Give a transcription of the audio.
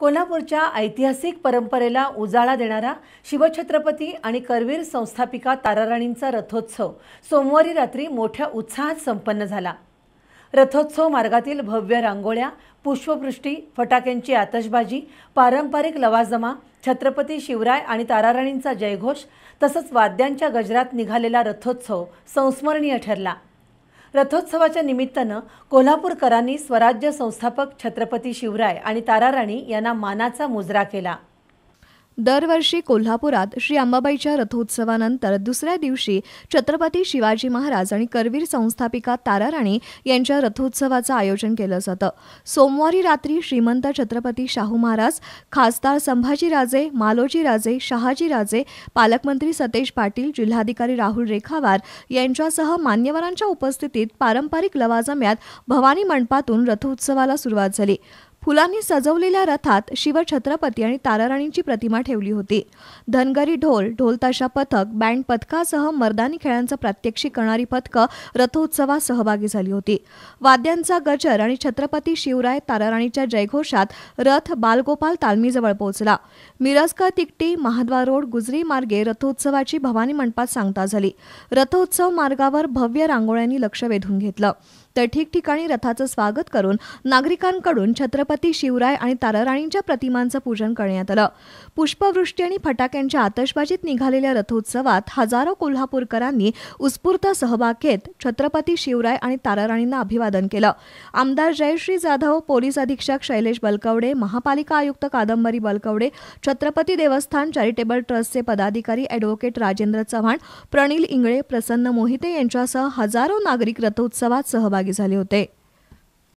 कोल्हापूरच्या ऐतिहासिक परंपरेला उजाळा देणारा शिवछत्रपती आणि करवीर संस्थापिका ताराराणींचा रथोत्सव सोमवारी रात्री मोठ्या उत्साहात संपन्न झाला रथोत्सव मार्गातील भव्य रांगोळ्या पुष्पवृष्टी फटाक्यांची आतषबाजी पारंपरिक लवाजमा छत्रपती शिवराय आणि ताराराणींचा जयघोष तसंच वाद्यांच्या गजरात निघालेला रथोत्सव संस्मरणीय ठरला रथोत्सवाच्या निमित्तानं कोल्हापूरकरांनी स्वराज्य संस्थापक छत्रपती शिवराय आणि ताराराणी यांना मानाचा मुजरा केला दरवर्षी कोल्हापुरात श्री अंबाबाईच्या रथोत्सवानंतर दुसऱ्या दिवशी छत्रपती शिवाजी महाराज आणि करवीर संस्थापिका तारा राणी यांच्या रथोत्सवाचं आयोजन केलं जातं सोमवारी रात्री श्रीमंत छत्रपती शाहू महाराज खासदार संभाजीराजे मालोजीराजे शहाजीराजे पालकमंत्री सतेज पाटील जिल्हाधिकारी राहुल रेखावार यांच्यासह मान्यवरांच्या उपस्थितीत पारंपरिक लवाजम्यात भवानी मंडपातून रथोत्सवाला सुरुवात झाली फुलांनी सजवलेल्या रथात शिवछत्रपती आणि ताराराणींची प्रतिमा ठेवली होती धनगरी ढोल ढोलताशा पथक बँड पथकासह मर्दानी खेळांचं प्रात्यक्षिक करणारी पथकं रथोत्सवात सहभागी झाली होती वाद्यांचा गजर आणि छत्रपती शिवराय ताराराणीच्या जयघोषात रथ बालगोपाल तालमीजवळ पोहोचला मिरजकर तिकटी महाद्वार रोड गुजरी मार्गे रथोत्सवाची भवानी मंडपात सांगता झाली रथोत्सव मार्गावर भव्य रांगोळ्यांनी लक्ष वेधून घेतलं तर ठिकठिकाणी रथाचं स्वागत करून नागरिकांकडून छत्रपती शिवराय आणि ताराराणींच्या प्रतिमांचं पूजन करण्यात आलं पुष्पवृष्टी आणि फटाक्यांच्या आतषबाजीत निघालेल्या रथोत्सवात हजारो कोल्हापूरकरांनी उत्स्फूर्त सहभाग घेत छत्रपती शिवराय आणि ताराराणींना अभिवादन केलं आमदार जयश्री जाधव पोलीस अधीक्षक शैलेश बलकवडे महापालिका आयुक्त कादंबरी बलकवडे छत्रपती देवस्थान चॅरिटेबल ट्रस्टचे पदाधिकारी अॅडव्होकेट राजेंद्र चव्हाण प्रणील इंगळे प्रसन्न मोहिते यांच्यासह हजारो नागरिक रथोत्सवात सहभागी जागे झाले होते